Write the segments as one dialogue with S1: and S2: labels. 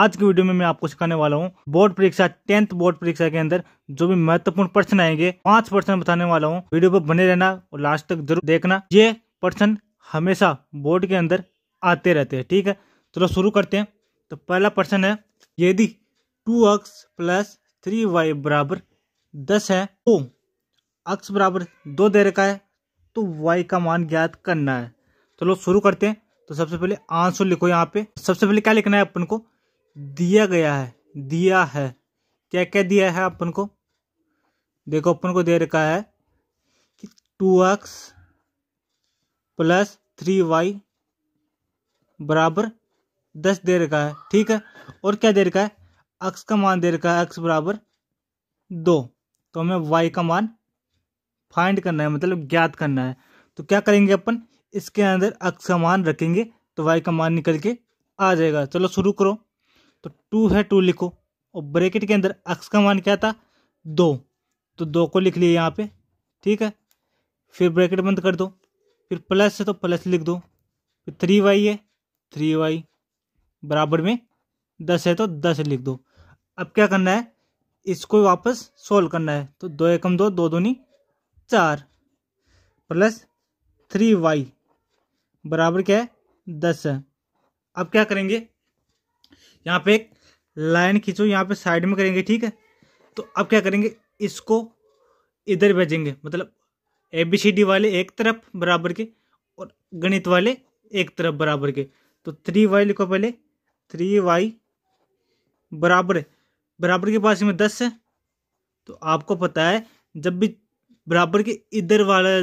S1: आज की वीडियो में मैं आपको सिखाने वाला हूँ बोर्ड परीक्षा टेंथ बोर्ड परीक्षा के अंदर जो भी महत्वपूर्ण प्रश्न आएंगे पांच प्रश्न बताने वाला हूँ वीडियो पर बने रहना और लास्ट तक जरूर देखना ये प्रश्न हमेशा बोर्ड के अंदर आते रहते हैं ठीक है चलो तो शुरू करते हैं तो पहला प्रश्न है यदि two x plus three y बराबर दस है तो अक्स बराबर दो दे रखा है तो वाई का मान ज्ञात करना है चलो तो शुरू करते हैं तो सबसे पहले आंसर लिखो यहाँ पे सबसे पहले क्या लिखना है अपन को दिया गया है दिया है क्या क्या दिया है अपन को देखो अपन को दे रखा है कि two x plus three y बराबर दस दे रखा है ठीक है और क्या दे रखा है एक्स का मान दे रखा है एक्स बराबर दो तो हमें वाई का मान फाइंड करना है मतलब ज्ञात करना है तो क्या करेंगे अपन इसके अंदर अक्स का मान रखेंगे तो वाई का मान निकल के आ जाएगा चलो शुरू करो तो टू है टू लिखो और ब्रैकेट के अंदर एक्स का मान क्या था दो तो दो को लिख लिए यहाँ पे ठीक है फिर ब्रैकेट बंद कर दो फिर प्लस है तो प्लस लिख दो फिर थ्री वाई है थ्री वाई बराबर में दस है तो दस लिख दो अब क्या करना है इसको वापस सोल्व करना है तो दो एकम दो दो दूनी चार प्लस थ्री वाई बराबर क्या है दस है अब क्या करेंगे यहाँ पे एक लाइन खींचो यहाँ पे साइड में करेंगे ठीक है तो अब क्या करेंगे इसको इधर भेजेंगे मतलब ए बी सी डी वाले एक तरफ बराबर के और गणित वाले एक तरफ बराबर के तो थ्री वाई लिखो पहले थ्री वाई बराबर बराबर के पास में दस है तो आपको पता है जब भी बराबर के इधर वाला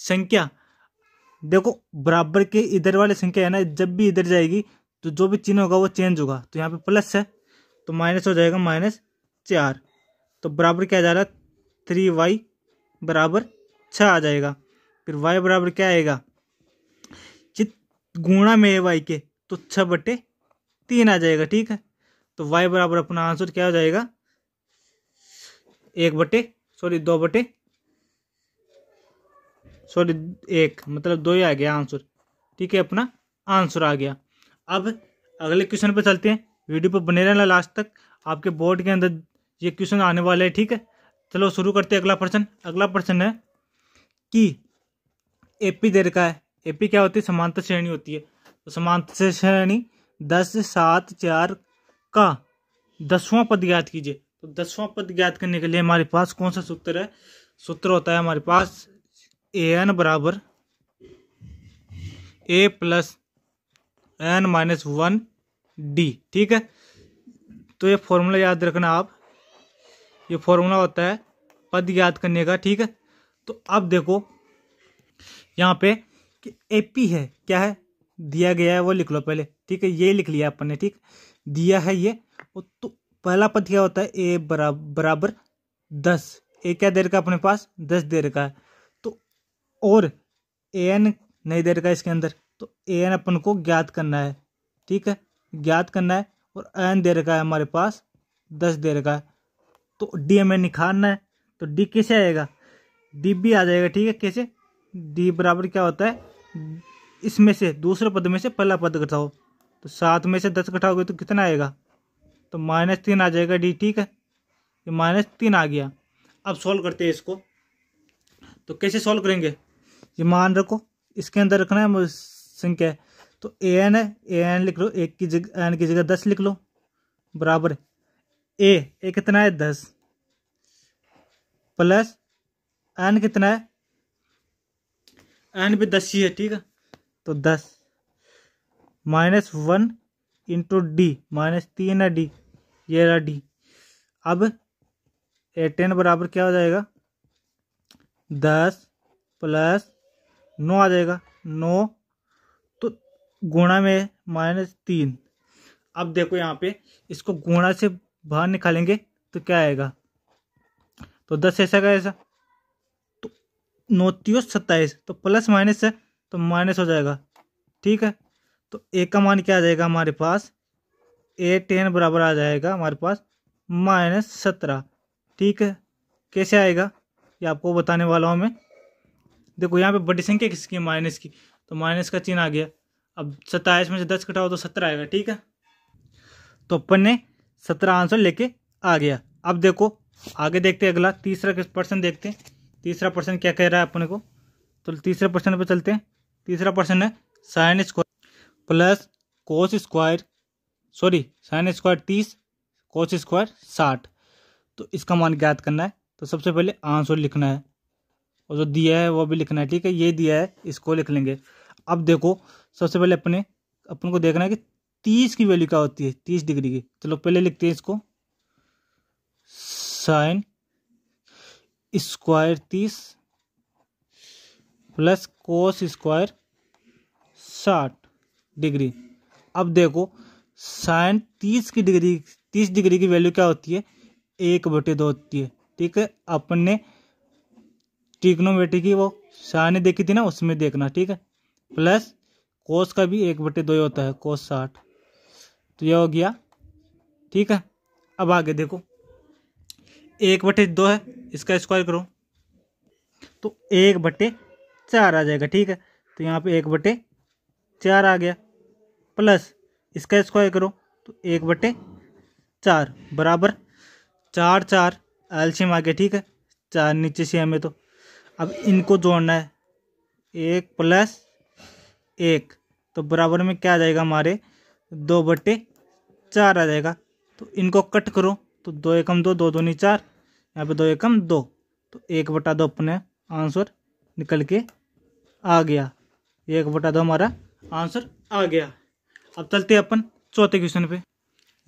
S1: संख्या देखो बराबर के इधर वाले संख्या है ना जब भी इधर जाएगी तो जो भी चिन्ह होगा वो चेंज होगा तो यहाँ पे प्लस है तो माइनस हो जाएगा माइनस चार तो बराबर क्या जा रहा है थ्री वाई बराबर छः आ जाएगा फिर वाई बराबर क्या आएगा चित गुणा में वाई के तो छः बटे तीन आ जाएगा ठीक है तो वाई बराबर अपना आंसर क्या हो जाएगा एक बटे सॉरी दो बटे सॉरी एक मतलब दो ही आ गया आंसर ठीक है अपना आंसर आ गया अब अगले क्वेश्चन पर चलते हैं वीडियो पर बने रहना लास्ट तक आपके बोर्ड के अंदर ये क्वेश्चन आने वाले हैं ठीक है चलो शुरू करते हैं अगला प्रश्न अगला प्रश्न है कि एपी दे रखा है एपी क्या होती है समांतर श्रेणी होती है तो समांतर श्रेणी दस सात चार का दसवां पद ज्ञात कीजिए तो दसवां पद ज्ञात करने के लिए हमारे पास कौन सा सूत्र है सूत्र होता है हमारे पास ए एन बराबर a plus n minus one d ठीक है तो ये फॉर्मूला याद रखना आप ये फॉर्मूला होता है पद याद करने का ठीक है तो अब देखो यहाँ पे कि ए पी है क्या है दिया गया है वो लिख लो पहले ठीक है ये लिख लिया अपन ने ठीक दिया है ये तो पहला पद क्या होता है ए बराबर दस ए क्या देर का अपने पास दस देर का है तो और ए एन नहीं देर का इसके अंदर तो ए एन अपन को ज्ञात करना है ठीक है ज्ञात करना है और एन दे रखा है हमारे पास दस दे रखा है तो डी हमें निखारना है तो डी कैसे आएगा डी भी आ जाएगा ठीक है कैसे डी बराबर क्या होता है इसमें से दूसरे पद में से पहला पद घटाओ तो सात में से दस घटाओगे तो कितना आएगा तो माइनस तीन आ जाएगा डी ठीक है ये माइनस तीन आ गया अब सॉल्व करते हैं इसको तो कैसे सॉल्व करेंगे ये मान रखो इसके अंदर रखना है संख्या है तो ए एन है ए एन लिख लो एक की जगह एन की जगह दस लिख लो बराबर ए ए कितना है दस प्लस एन कितना है एन भी दस ही है ठीक है तो दस minus one into d minus तीन है डी ये रहा डी अब ए टेन बराबर क्या हो जाएगा दस प्लस नौ आ जाएगा नौ गुणा में माइनस तीन अब देखो यहाँ पे इसको गुणा से बाहर निकालेंगे तो क्या आएगा तो दस ऐसा का ऐसा तो नौतीस सत्ताईस तो प्लस माइनस है तो माइनस हो जाएगा ठीक है तो एक का मान क्या आ जाएगा हमारे पास ए टेन बराबर आ जाएगा हमारे पास माइनस सत्रह ठीक है कैसे आएगा ये आपको बताने वाला हूँ मैं देखो यहाँ पे बड़ी संख्या किसकी है माइनस की तो माइनस का चिन्ह आ गया अब सत्ताईस में से दस कटाओ तो सत्रह आएगा ठीक है तो अपन ने सत्रह आंसर लेके आ गया अब देखो आगे देखते हैं अगला तीसरा पर्सन देखते हैं तीसरा पर्सन क्या कह रहा है अपने को तो तीसरे पर्सन पे चलते हैं तीसरा पर्सन है sine square plus cos square sorry sine square तीस कोस स्क्वायर साठ तो इसका मान ज्ञात करना है तो सबसे पहले आंसर लिखना है और जो दिया है वो भी लिखना है ठीक है ये दिया है इसको लिख लेंगे अब देखो सबसे पहले अपने अपन को देखना है कि तीस की वैल्यू क्या होती है तीस डिग्री की चलो पहले लिखते हैं इसको साइन स्क्वायर तीस प्लस कोस स्क्वायर साठ डिग्री अब देखो साइन तीस की डिग्री तीस डिग्री की वैल्यू क्या होती है एक बटे दो होती है ठीक है अपन ने ट्रिग्नोमेट्री की वो साइन देखी थी ना उसमें देखना ठीक है प्लस कोस का भी एक बटे दो ही होता है कोस साठ तो यह हो गया ठीक है अब आगे देखो एक बटे दो है इसका स्क्वायर करो तो एक बटे चार आ जाएगा ठीक है तो यहाँ पे एक बटे चार आ गया प्लस इसका स्क्वायर करो तो एक बटे चार बराबर चार चार एल्शियम आ गया ठीक है चार नीचे से हमें तो अब इनको जोड़ना है एक प्लस एक तो बराबर में क्या आ जाएगा हमारे दो बटे चार आ जाएगा तो इनको कट करो तो दो एकम दो दो दो नहीं चार यहाँ पे दो एकम दो तो एक बटा दो अपने आंसर निकल के आ गया एक बटा दो हमारा आंसर आ गया अब चलते हैं अपन चौथे क्वेश्चन पे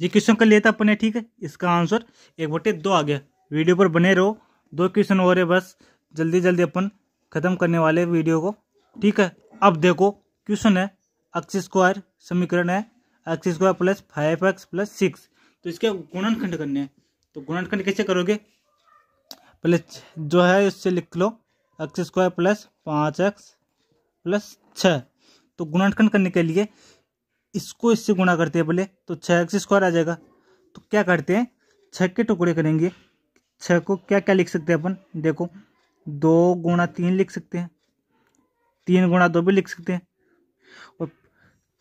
S1: ये क्वेश्चन कर लिया था अपन ने ठीक है इसका आंसर एक बटे दो आ गया वीडियो पर बने रहो दो क्वेश्चन हो रहे बस जल्दी जल्दी अपन ख़त्म करने वाले वीडियो को ठीक है अब देखो क्वेश्चन है एक्स स्क्वायर समीकरण है x square plus five x plus six तो इसके गुणनखंड करने हैं तो गुणनखंड कैसे करोगे पहले जो है उससे लिख लो एक्स स्क्वायर प्लस पाँच एक्स प्लस छः तो गुणनखंड करने के लिए इसको इससे गुणा करते हैं पहले तो छः एक्स स्क्वायर आ जाएगा तो क्या करते हैं छः के टुकड़े करेंगे छः को क्या क्या लिख सकते हैं अपन देखो दो गुणा तीन लिख सकते हैं तीन गुणा दो भी लिख सकते हैं और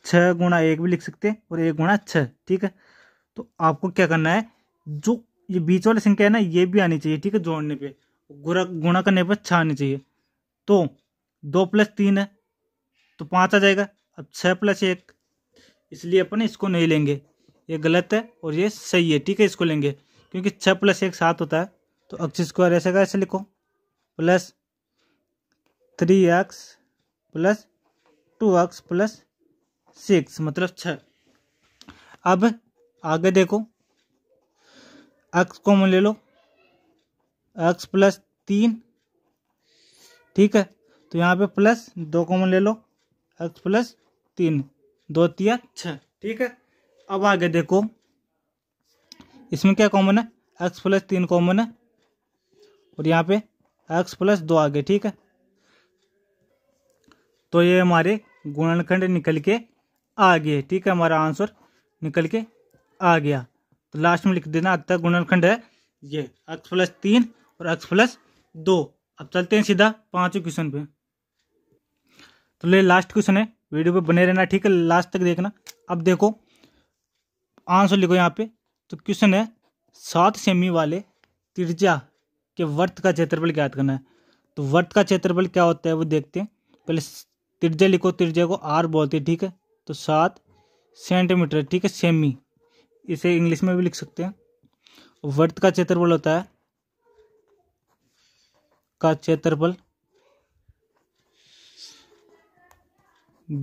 S1: छः गुणा एक भी लिख सकते हैं और एक गुणा छः ठीक है तो आपको क्या करना है जो ये बीच वाली संख्या है ना ये भी आनी चाहिए ठीक है जोड़ने पे गुरा गुणा करने पर छः आनी चाहिए तो दो प्लस तीन है तो पाँच आ जाएगा अब छः प्लस एक इसलिए अपन इसको नहीं लेंगे ये गलत है और ये सही है ठीक है इसको लेंगे क्योंकि छः प्लस एक सात होता है तो अक्स स्क्वायर ऐसे का ऐसे लिखो plus three x plus two x plus six मतलब छ अब आगे देखो एक्स कॉमन ले लो एक्स प्लस तीन ठीक है तो यहाँ पे प्लस दो कॉमन ले लो एक्स प्लस तीन दो तीन छ ठीक है अब आगे देखो इसमें क्या कॉमन है एक्स प्लस तीन कॉमन है और यहाँ पे एक्स प्लस दो आगे ठीक है तो ये हमारे गुणनखंड निकल के आ गए ठीक है हमारा आंसर निकल के आ गया तो लास्ट में लिख देना तक गुणनखंड है ये एक्स प्लस तीन और एक्स प्लस दो अब चलते हैं सीधा पांचों क्वेश्चन पे तो ले लास्ट क्वेश्चन है वीडियो पे बने रहना ठीक है लास्ट तक देखना अब देखो आंसर लिखो यहाँ पे तो क्वेश्चन है सात सेमी वाले तिरजा के वर्त का क्षेत्रफल ज्ञात करना है तो वर्त का क्षेत्रफल क्या होता है वो देखते हैं पहले त्रिज्या लिखो त्रिज्या को आर बोलते हैं ठीक है तो सात सेंटीमीटर ठीक है सेमी इसे इंग्लिश में भी लिख सकते हैं वर्त का क्षेत्रफल होता है का क्षेत्रफल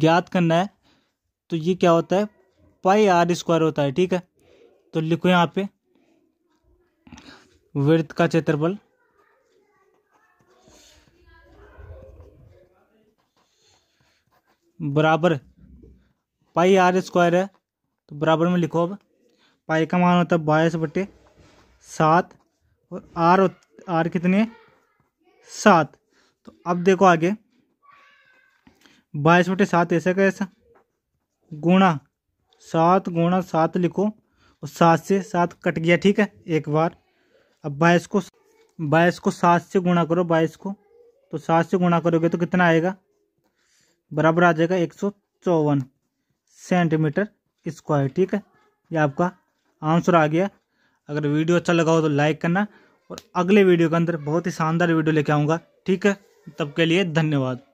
S1: ज्ञात करना है तो ये क्या होता है पाई आर स्क्वायर होता है ठीक है तो लिखो यहाँ पे वृत्त का क्षेत्रफल बराबर पाई आर स्क्वायर है तो बराबर में लिखो अब पाई का मान होता है बाईस बटे सात और आर आर कितने सात तो अब देखो आगे बाईस बटे सात ऐसा का ऐसा गुणा सात गुणा सात लिखो और सात से सात कट गया ठीक है एक बार अब बाईस को बाईस को सात से गुणा करो बाईस को तो सात से गुणा करोगे तो कितना आएगा बराबर आ जाएगा एक सौ चौवन सेंटीमीटर स्क्वायर ठीक है ये आपका आंसर आ गया अगर वीडियो अच्छा लगा हो तो लाइक करना और अगले वीडियो के अंदर बहुत ही शानदार वीडियो लेके आऊँगा ठीक है तब के लिए धन्यवाद